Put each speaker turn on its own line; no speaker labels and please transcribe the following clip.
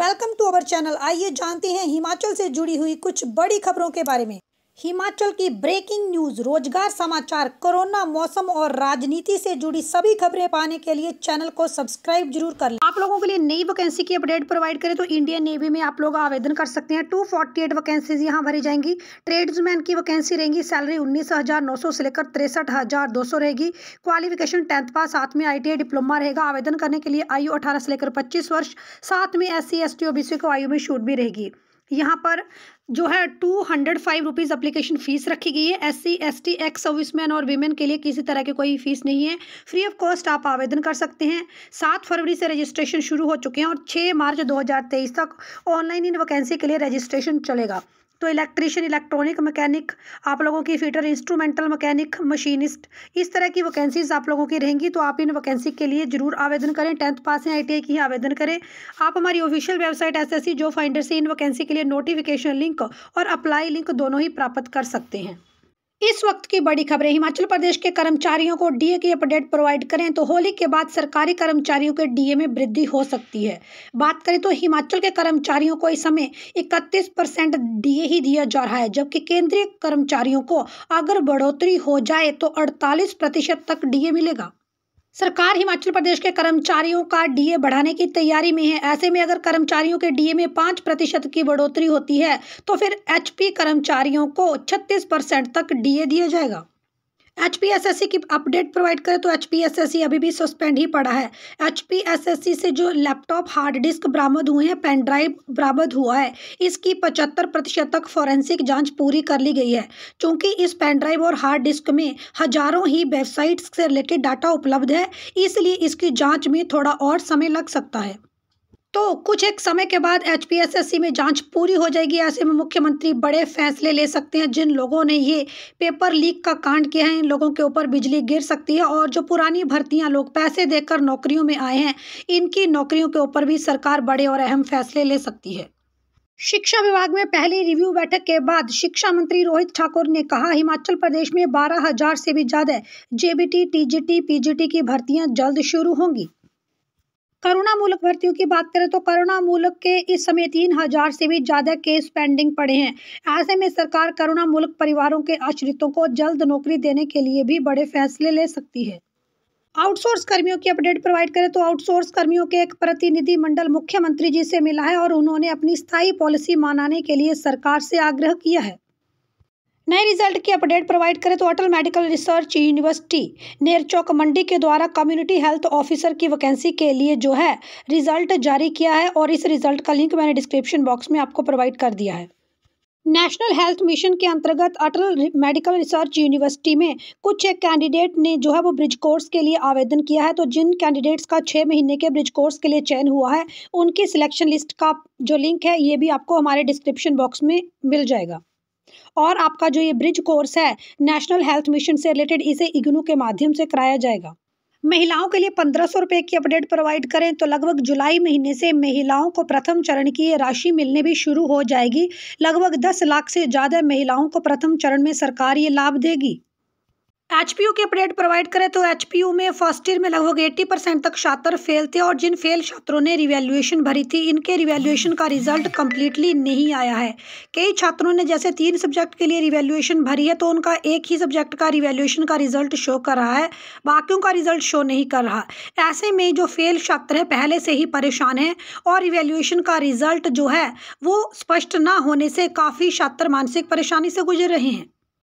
welcome to our channel आइए जानते हैं हिमाचल से जुड़ी हुई कुछ बड़ी खबरों के बारे में हिमाचल की ब्रेकिंग न्यूज रोजगार समाचार कोरोना मौसम और राजनीति से जुड़ी सभी खबरें पाने के लिए चैनल को सब्सक्राइब जरूर कर लें आप लोगों के लिए नई वैकेंसी की अपडेट प्रोवाइड करें तो इंडियन नेवी में आप लोग आवेदन कर सकते हैं टू फोर्टी एट वैकेंसीज यहाँ भरी जाएंगी ट्रेड्समैन की वैकेंसी रहेंगी सैलरी उन्नीस हजार नौ सौ से लेकर तिरसठ हजार दो सौ रहेगी क्वालिफिकेशन टेंथ पास साथ में आई डिप्लोमा रहेगा आवेदन करने के लिए आयु अठारह से लेकर पच्चीस वर्ष साथ में S C S T O B C को आयु में छूट भी रहेगी यहाँ पर जो है two hundred five rupees application fee रखी गई है S C S T ex serviceman और वीमेन के लिए किसी तरह की कोई फ़ीस नहीं है फ्री ऑफ कॉस्ट आप आवेदन कर सकते हैं सात फरवरी से रजिस्ट्रेशन शुरू हो चुके हैं और छः मार्च दो हज़ार तेईस तक ऑनलाइन इन वैकेंसी के लिए रजिस्ट्रेशन चलेगा तो इलेक्ट्रीशियन इलेक्ट्रॉनिक मैकेनिक आप लोगों की फीटर इंस्ट्रूमेंटल मैकेनिक मशीनिस्ट इस तरह की वैकेंसीज आप लोगों की रहेंगी तो आप इन वैकेंसी के लिए जरूर आवेदन करें टेंथ पास हैं आई की आवेदन करें आप हमारी official website S S finder से इन वैकेंसी के लिए नोटिफिकेशन लिंक और अप्लाई लिंक दोनों ही प्राप्त कर सकते हैं इस वक्त की बड़ी खबरें हिमाचल प्रदेश के कर्मचारियों को डीए की अपडेट प्रोवाइड करें तो होली के बाद सरकारी कर्मचारियों के डीए में वृद्धि हो सकती है बात करें तो हिमाचल के कर्मचारियों को इस समय 31 परसेंट डीए ही दिया जा रहा है जबकि केंद्रीय कर्मचारियों को अगर बढ़ोतरी हो जाए तो 48 प्रतिशत तक डीए मिलेगा सरकार हिमाचल प्रदेश के कर्मचारियों का डीए बढ़ाने की तैयारी में है ऐसे में अगर कर्मचारियों के डीए में पाँच प्रतिशत की बढ़ोतरी होती है तो फिर एचपी कर्मचारियों को छत्तीस परसेंट तक डीए दिया जाएगा H P S S C की अपडेट प्रोवाइड करें तो H P S S C अभी भी सस्पेंड ही पड़ा है H P S S C से जो लैपटॉप हार्ड डिस्क बरामद हुए हैं पेन ड्राइव बरामद हुआ है इसकी पचहत्तर प्रतिशत तक फॉरेंसिक जांच पूरी कर ली गई है क्योंकि इस पेन ड्राइव और हार्ड डिस्क में हजारों ही वेबसाइट्स से रिलेटेड डाटा उपलब्ध है इसलिए इसकी जाँच में थोड़ा और समय लग सकता है तो कुछ एक समय के बाद एच में जांच पूरी हो जाएगी ऐसे में मुख्यमंत्री बड़े फैसले ले सकते हैं जिन लोगों ने ये पेपर लीक का कांड किया है इन लोगों के ऊपर बिजली गिर सकती है और जो पुरानी भर्तियां लोग पैसे देकर नौकरियों में आए हैं इनकी नौकरियों के ऊपर भी सरकार बड़े और अहम फैसले ले सकती है शिक्षा विभाग में पहली रिव्यू बैठक के बाद शिक्षा मंत्री रोहित ठाकुर ने कहा हिमाचल प्रदेश में बारह हजार से भी ज्यादा जेबीटी टीजीटी पीजीटी की भर्तियां जल्द शुरू होंगी करोना मूलक भर्तियों की बात करें तो करोना मूलक के इस समय तीन हजार से भी ज़्यादा केस पेंडिंग पड़े हैं ऐसे में सरकार करोना मूलक परिवारों के आश्रितों को जल्द नौकरी देने के लिए भी बड़े फैसले ले सकती है आउटसोर्स कर्मियों की अपडेट प्रोवाइड करें तो आउटसोर्स कर्मियों के एक प्रतिनिधि मंडल मुख्यमंत्री जी से मिला है और उन्होंने अपनी स्थायी पॉलिसी मनाने के लिए सरकार से आग्रह किया है नए रिजल्ट की अपडेट प्रोवाइड करें तो Atal medical research university Nerchowk Mandi के द्वारा कम्युनिटी हेल्थ ऑफिसर की वैकेंसी के लिए जो है रिजल्ट जारी किया है और इस रिजल्ट का लिंक मैंने डिस्क्रिप्शन बॉक्स में आपको प्रोवाइड कर दिया है नेशनल हेल्थ मिशन के अंतर्गत अटल मेडिकल रिसर्च यूनिवर्सिटी में कुछ एक कैंडिडेट ने जो है वो ब्रिज कोर्स के लिए आवेदन किया है तो जिन कैंडिडेट्स का छः महीने के ब्रिज कोर्स के लिए चयन हुआ है उनकी सिलेक्शन लिस्ट का जो लिंक है ये भी आपको हमारे डिस्क्रिप्शन बॉक्स में मिल जाएगा और आपका जो ये ब्रिज कोर्स है नेशनल हेल्थ मिशन से रिलेटेड इसे इग्नू के माध्यम से कराया जाएगा महिलाओं के लिए पंद्रह सौ रुपये की अपडेट प्रोवाइड करें तो लगभग जुलाई महीने से महिलाओं को प्रथम चरण की राशि मिलने भी शुरू हो जाएगी लगभग दस लाख से ज़्यादा महिलाओं को प्रथम चरण में सरकार ये लाभ देगी एच पी यू के अपडेट प्रोवाइड करें तो एच पी यू में फर्स्ट ईयर में लगभग 80 परसेंट तक छात्र फेल थे और जिन फेल छात्रों ने रिवैल्यूएशन भरी थी इनके रिवैल्यूएशन का रिजल्ट कम्प्लीटली नहीं आया है कई छात्रों ने जैसे तीन सब्जेक्ट के लिए रिवैल्यूएशन भरी है तो उनका एक ही सब्जेक्ट का रिवेल्यूएशन का रिजल्ट शो कर रहा है बाकियों का रिजल्ट शो नहीं कर रहा ऐसे में जो फेल छात्र हैं पहले से ही परेशान हैं और रिवेल्यूएशन का रिजल्ट जो है वो स्पष्ट ना होने से काफ़ी छात्र मानसिक परेशानी से गुजर रहे हैं